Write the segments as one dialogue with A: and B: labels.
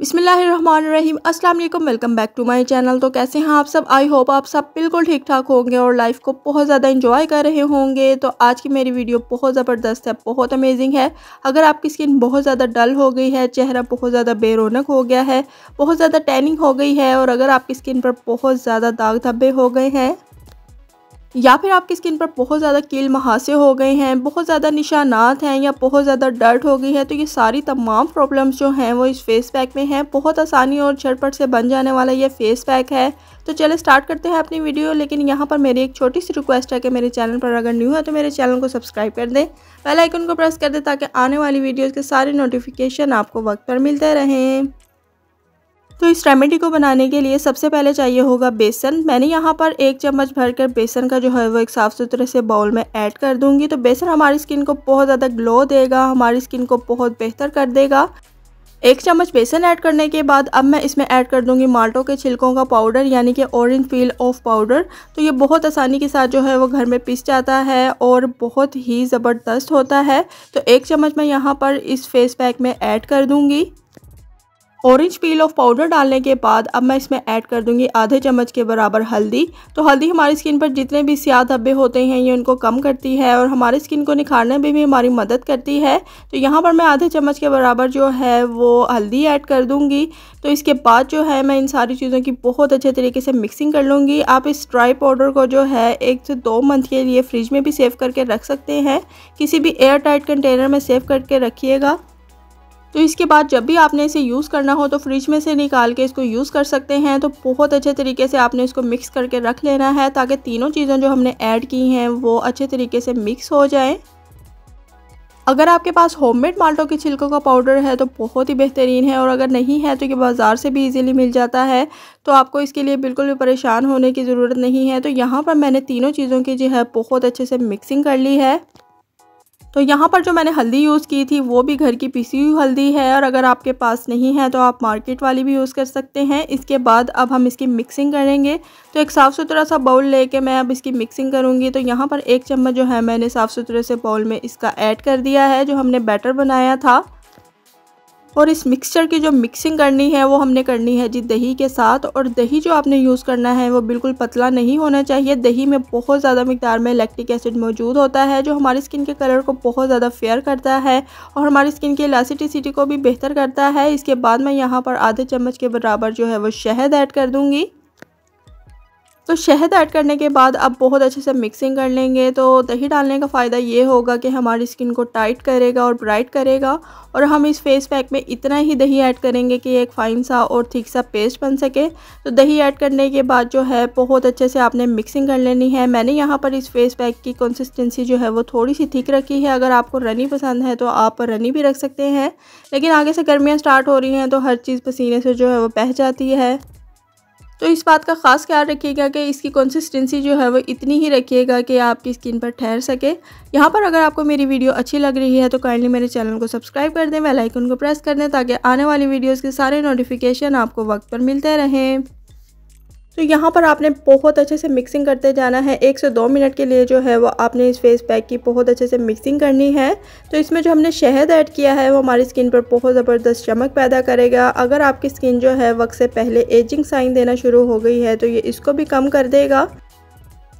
A: बिसमीम अस्सलाम वालेकुम welcome back to my channel तो कैसे हैं आप सब आई होप आप सब बिल्कुल ठीक ठाक होंगे और लाइफ को बहुत ज़्यादा एंजॉय कर रहे होंगे तो आज की मेरी वीडियो बहुत ज़बरदस्त है बहुत अमेजिंग है अगर आपकी स्किन बहुत ज़्यादा डल हो गई है चेहरा बहुत ज़्यादा बेरोनक हो गया है बहुत ज़्यादा टैनिंग हो गई है और अगर आपकी स्किन पर बहुत ज़्यादा दाग धब्बे हो गए हैं या फिर आपकी स्किन पर बहुत ज़्यादा कील महासे हो गए हैं बहुत ज़्यादा निशानात हैं या बहुत ज़्यादा डर्ट हो गई है तो ये सारी तमाम प्रॉब्लम्स जो हैं वो इस फेस पैक में हैं बहुत आसानी और झटपट से बन जाने वाला ये फेस पैक है तो चले स्टार्ट करते हैं अपनी वीडियो लेकिन यहाँ पर मेरी एक छोटी सी रिक्वेस्ट है कि मेरे चैनल पर अगर न्यू है तो मेरे चैनल को सब्सक्राइब कर दें बेल आइकन को प्रेस कर दें ताकि आने वाली वीडियोज़ के सारे नोटिफिकेशन आपको वक्त पर मिलते रहें तो इस रेमेडी को बनाने के लिए सबसे पहले चाहिए होगा बेसन मैंने यहाँ पर एक चम्मच भरकर बेसन का जो है वो एक साफ़ सुथरे से बाउल में ऐड कर दूंगी तो बेसन हमारी स्किन को बहुत ज़्यादा ग्लो देगा हमारी स्किन को बहुत बेहतर कर देगा एक चम्मच बेसन ऐड करने के बाद अब मैं इसमें ऐड कर दूंगी माल्टो के छिलकों का पाउडर यानी कि ऑरेंज फील ऑफ पाउडर तो ये बहुत आसानी के साथ जो है वो घर में पिस जाता है और बहुत ही ज़बरदस्त होता है तो एक चम्मच मैं यहाँ पर इस फेस पैक में ऐड कर दूंगी ऑरेंज पील ऑफ पाउडर डालने के बाद अब मैं इसमें ऐड कर दूंगी आधे चम्मच के बराबर हल्दी तो हल्दी हमारी स्किन पर जितने भी सियाह धब्बे होते हैं ये उनको कम करती है और हमारी स्किन को निखारने में भी हमारी मदद करती है तो यहाँ पर मैं आधे चम्मच के बराबर जो है वो हल्दी ऐड कर दूँगी तो इसके बाद जो है मैं इन सारी चीज़ों की बहुत अच्छे तरीके से मिक्सिंग कर लूँगी आप इस ड्राई पाउडर को जो है एक से दो मंथ के लिए फ्रिज में भी सेव करके रख सकते हैं किसी भी एयर टाइट कंटेनर में सेव करके रखिएगा तो इसके बाद जब भी आपने इसे यूज़ करना हो तो फ्रिज में से निकाल के इसको यूज़ कर सकते हैं तो बहुत अच्छे तरीके से आपने इसको मिक्स करके रख लेना है ताकि तीनों चीज़ें जो हमने ऐड की हैं वो अच्छे तरीके से मिक्स हो जाएँ अगर आपके पास होममेड माल्टों के छिलकों का पाउडर है तो बहुत ही बेहतरीन है और अगर नहीं है तो ये बाज़ार से भी इजीली मिल जाता है तो आपको इसके लिए बिल्कुल भी परेशान होने की ज़रूरत नहीं है तो यहाँ पर मैंने तीनों चीज़ों की जो है बहुत अच्छे से मिक्सिंग कर ली है तो यहाँ पर जो मैंने हल्दी यूज़ की थी वो भी घर की पीसी हुई हल्दी है और अगर आपके पास नहीं है तो आप मार्केट वाली भी यूज़ कर सकते हैं इसके बाद अब हम इसकी मिक्सिंग करेंगे तो एक साफ़ सुथरा सा बाउल लेके मैं अब इसकी मिक्सिंग करूँगी तो यहाँ पर एक चम्मच जो है मैंने साफ़ सुथरे से बाउल में इसका ऐड कर दिया है जो हमने बैटर बनाया था और इस मिक्सचर की जो मिक्सिंग करनी है वो हमने करनी है जी दही के साथ और दही जो आपने यूज़ करना है वो बिल्कुल पतला नहीं होना चाहिए दही में बहुत ज़्यादा मकदार में लैक्टिक एसिड मौजूद होता है जो हमारी स्किन के कलर को बहुत ज़्यादा फेयर करता है और हमारी स्किन की इलासिटिसिटी को भी बेहतर करता है इसके बाद मैं यहाँ पर आधे चम्मच के बराबर जो है वो शहद ऐड कर दूँगी तो शहद ऐड करने के बाद अब बहुत अच्छे से मिक्सिंग कर लेंगे तो दही डालने का फ़ायदा ये होगा कि हमारी स्किन को टाइट करेगा और ब्राइट करेगा और हम इस फेस पैक में इतना ही दही ऐड करेंगे कि एक फ़ाइन सा और थिक सा पेस्ट बन सके तो दही ऐड करने के बाद जो है बहुत अच्छे से आपने मिक्सिंग कर लेनी है मैंने यहाँ पर इस फेस पैक की कंसिस्टेंसी जो है वो थोड़ी सी थिक रखी है अगर आपको रनी पसंद है तो आप रनी भी रख सकते हैं लेकिन आगे से गर्मियाँ स्टार्ट हो रही हैं तो हर चीज़ पसीने से जो है वो बह जाती है तो इस बात का ख़ास ख्याल रखिएगा कि इसकी कंसिस्टेंसी जो है वो इतनी ही रखिएगा कि आपकी स्किन पर ठहर सके यहाँ पर अगर आपको मेरी वीडियो अच्छी लग रही है तो काइंडली मेरे चैनल को सब्सक्राइब कर दें बेल आइकन को प्रेस कर दें ताकि आने वाली वीडियोस के सारे नोटिफिकेशन आपको वक्त पर मिलते रहें तो यहाँ पर आपने बहुत अच्छे से मिक्सिंग करते जाना है एक से दो मिनट के लिए जो है वो आपने इस फेस पैक की बहुत अच्छे से मिक्सिंग करनी है तो इसमें जो हमने शहद ऐड किया है वो हमारी स्किन पर बहुत ज़बरदस्त चमक पैदा करेगा अगर आपकी स्किन जो है वक्त से पहले एजिंग साइन देना शुरू हो गई है तो ये इसको भी कम कर देगा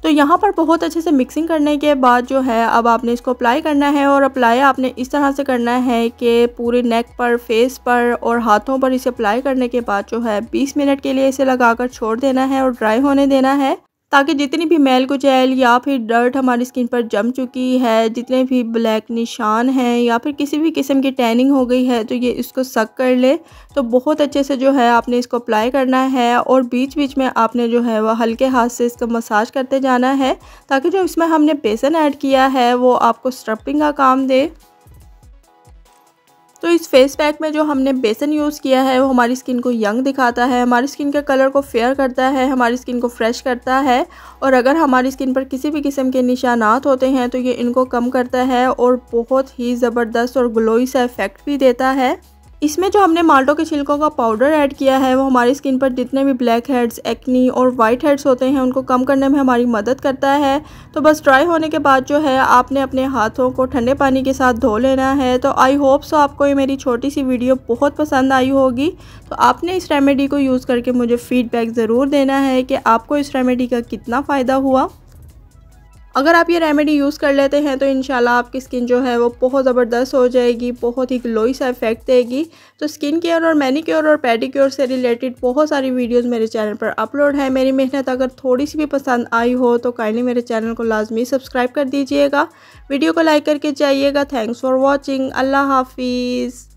A: तो यहाँ पर बहुत अच्छे से मिक्सिंग करने के बाद जो है अब आपने इसको अप्लाई करना है और अप्लाई आपने इस तरह से करना है कि पूरे नेक पर फेस पर और हाथों पर इसे अप्लाई करने के बाद जो है 20 मिनट के लिए इसे लगाकर छोड़ देना है और ड्राई होने देना है ताकि जितनी भी मैल कुचैल या फिर डर्ट हमारी स्किन पर जम चुकी है जितने भी ब्लैक निशान हैं या फिर किसी भी किस्म की टैनिंग हो गई है तो ये इसको सक कर ले तो बहुत अच्छे से जो है आपने इसको अप्लाई करना है और बीच बीच में आपने जो है वह हल्के हाथ से इसका मसाज करते जाना है ताकि जो इसमें हमने बेसन ऐड किया है वो आपको स्ट्रपिंग का काम दे इस फेस पैक में जो हमने बेसन यूज़ किया है वो हमारी स्किन को यंग दिखाता है हमारी स्किन के कलर को फेयर करता है हमारी स्किन को फ्रेश करता है और अगर हमारी स्किन पर किसी भी किस्म के निशानात होते हैं तो ये इनको कम करता है और बहुत ही ज़बरदस्त और ग्लोई सा इफ़ेक्ट भी देता है इसमें जो हमने माल्टो के छिलकों का पाउडर ऐड किया है वो हमारी स्किन पर जितने भी ब्लैक हेड्स एक्नी और वाइट हेड्स होते हैं उनको कम करने में हमारी मदद करता है तो बस ड्राई होने के बाद जो है आपने अपने हाथों को ठंडे पानी के साथ धो लेना है तो आई होप सो आपको ये मेरी छोटी सी वीडियो बहुत पसंद आई होगी तो आपने इस रेमेडी को यूज़ करके मुझे फ़ीडबैक ज़रूर देना है कि आपको इस रेमेडी का कितना फ़ायदा हुआ अगर आप ये रेमेडी यूज़ कर लेते हैं तो इन आपकी स्किन जो है वो बहुत ज़बरदस्त हो जाएगी बहुत ही ग्लोई सा इफेक्ट देगी तो स्किन केयर और मैनिक्योर और पेडिक्योर से रिलेटेड बहुत सारी वीडियोज़ मेरे चैनल पर अपलोड है मेरी मेहनत अगर थोड़ी सी भी पसंद आई हो तो काइंडली मेरे चैनल को लाजमी सब्सक्राइब कर दीजिएगा वीडियो को लाइक करके जाइएगा थैंक्स फॉर वॉचिंग अल्लाह हाफिज़